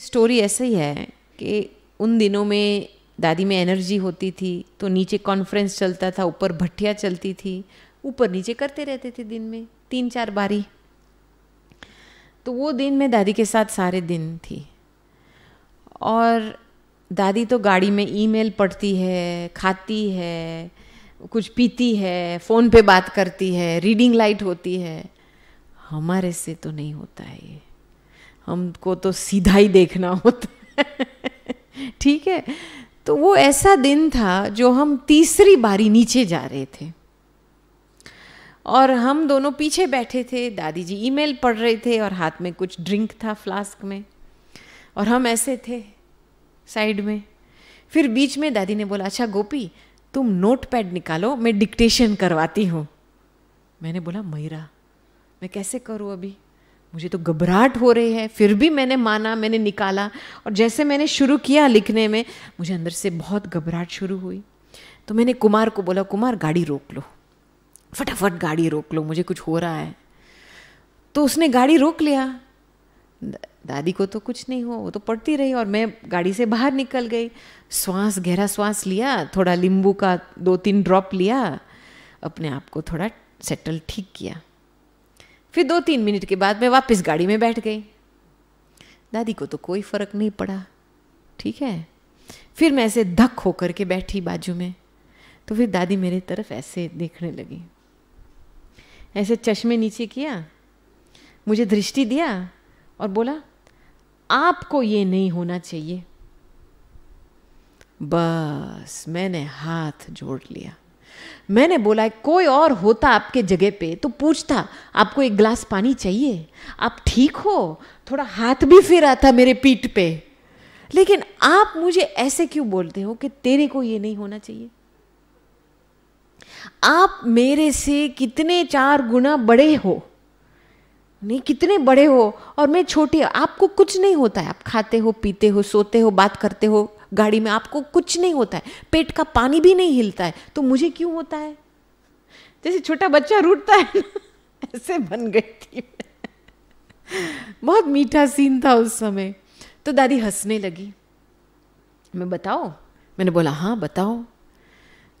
Story ऐसे ही है कि उन दिनों में दादी में एनर्जी होती थी तो नीचे कॉन्फ्रेंस चलता था ऊपर भट्टिया चलती थी ऊपर नीचे करते रहते थे दिन में तीन चार बारी तो वो दिन मैं दादी के साथ सारे दिन थी और दादी तो गाड़ी में ईमेल पढ़ती है खाती है कुछ पीती है फ़ोन पे बात करती है रीडिंग लाइट होती है हमारे से तो नहीं होता है ये हमको तो सीधा ही देखना होता ठीक है तो वो ऐसा दिन था जो हम तीसरी बारी नीचे जा रहे थे और हम दोनों पीछे बैठे थे दादी जी ईमेल पढ़ रहे थे और हाथ में कुछ ड्रिंक था फ्लास्क में और हम ऐसे थे साइड में फिर बीच में दादी ने बोला अच्छा गोपी तुम नोट पैड निकालो मैं डिक्टेशन करवाती हूँ मैंने बोला मयरा मैं कैसे करूँ अभी मुझे तो घबराहट हो रही है फिर भी मैंने माना मैंने निकाला और जैसे मैंने शुरू किया लिखने में मुझे अंदर से बहुत घबराहट शुरू हुई तो मैंने कुमार को बोला कुमार गाड़ी रोक लो फटाफट गाड़ी रोक लो मुझे कुछ हो रहा है तो उसने गाड़ी रोक लिया दादी को तो कुछ नहीं हुआ वो तो पड़ती रही और मैं गाड़ी से बाहर निकल गई श्वास गहरा श्वास लिया थोड़ा नींबू का दो तीन ड्रॉप लिया अपने आप को थोड़ा सेटल ठीक किया फिर दो तीन मिनट के बाद मैं वापस गाड़ी में बैठ गई दादी को तो कोई फर्क नहीं पड़ा ठीक है फिर मैं ऐसे धक होकर के बैठी बाजू में तो फिर दादी मेरे तरफ ऐसे देखने लगी ऐसे चश्मे नीचे किया मुझे दृष्टि दिया और बोला आपको ये नहीं होना चाहिए बस मैंने हाथ जोड़ लिया मैंने बोला कोई और होता आपके जगह पे तो पूछता आपको एक ग्लास पानी चाहिए आप ठीक हो थोड़ा हाथ भी फेरा था मेरे पीठ पे लेकिन आप मुझे ऐसे क्यों बोलते हो कि तेरे को ये नहीं होना चाहिए आप मेरे से कितने चार गुना बड़े हो नहीं कितने बड़े हो और मैं छोटी आपको कुछ नहीं होता है आप खाते हो पीते हो सोते हो बात करते हो गाड़ी में आपको कुछ नहीं होता है पेट का पानी भी नहीं हिलता है तो मुझे क्यों होता है जैसे छोटा बच्चा रूटता है ऐसे बन गई थी बहुत मीठा सीन था उस समय तो दादी हंसने लगी मैं बताओ मैंने बोला हाँ बताओ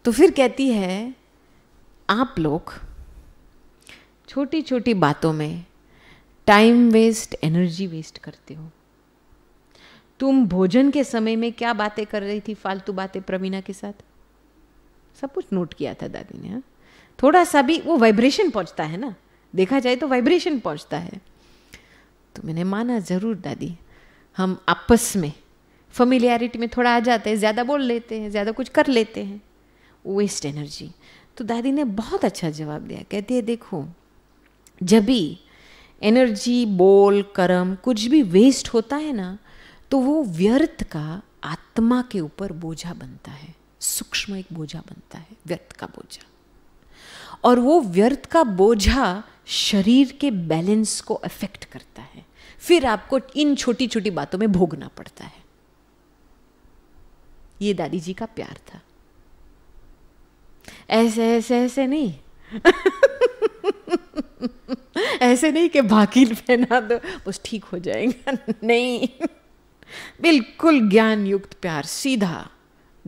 तो फिर कहती है आप लोग छोटी छोटी बातों में टाइम वेस्ट एनर्जी वेस्ट करते हो तुम भोजन के समय में क्या बातें कर रही थी फालतू बातें प्रवीणा के साथ सब कुछ नोट किया था दादी ने हाँ? थोड़ा सा भी वो वाइब्रेशन पहुंचता है ना देखा जाए तो वाइब्रेशन पहुंचता है तो मैंने माना ज़रूर दादी हम आपस में फमिलियरिटी में थोड़ा आ जाते हैं ज़्यादा बोल लेते हैं ज़्यादा कुछ कर लेते हैं वेस्ट एनर्जी तो दादी ने बहुत अच्छा जवाब दिया कहती है देखो जब भी एनर्जी बोल कर्म कुछ भी वेस्ट होता है ना तो वो व्यर्थ का आत्मा के ऊपर बोझा बनता है सूक्ष्म एक बोझा बनता है व्यर्थ का बोझा और वो व्यर्थ का बोझा शरीर के बैलेंस को अफेक्ट करता है फिर आपको इन छोटी छोटी बातों में भोगना पड़ता है ये दादी जी का प्यार था ऐसे ऐसे ऐसे नहीं ऐसे नहीं कि भाकिल पहना दो बस ठीक हो जाएगा नहीं बिल्कुल ज्ञान युक्त प्यार सीधा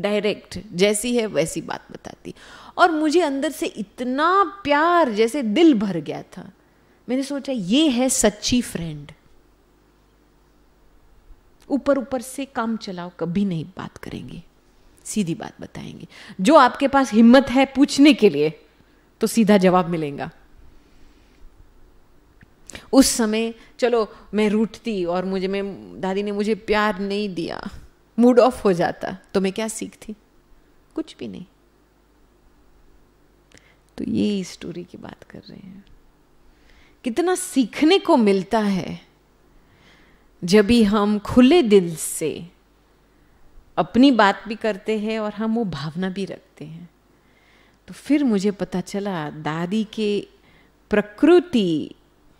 डायरेक्ट जैसी है वैसी बात बताती और मुझे अंदर से इतना प्यार जैसे दिल भर गया था मैंने सोचा ये है सच्ची फ्रेंड ऊपर ऊपर से काम चलाओ कभी नहीं बात करेंगे सीधी बात बताएंगे जो आपके पास हिम्मत है पूछने के लिए तो सीधा जवाब मिलेगा उस समय चलो मैं रूठती और मुझे मैं दादी ने मुझे प्यार नहीं दिया मूड ऑफ हो जाता तो मैं क्या सीखती कुछ भी नहीं तो ये स्टोरी की बात कर रहे हैं कितना सीखने को मिलता है जब भी हम खुले दिल से अपनी बात भी करते हैं और हम वो भावना भी रखते हैं तो फिर मुझे पता चला दादी के प्रकृति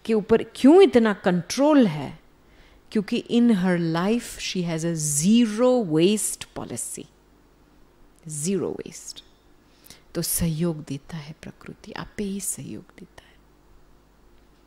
के ऊपर क्यों इतना कंट्रोल है क्योंकि in her life she has a zero waste policy zero waste तो सहयोग देता है प्रकृति आप पे ही सहयोग देता है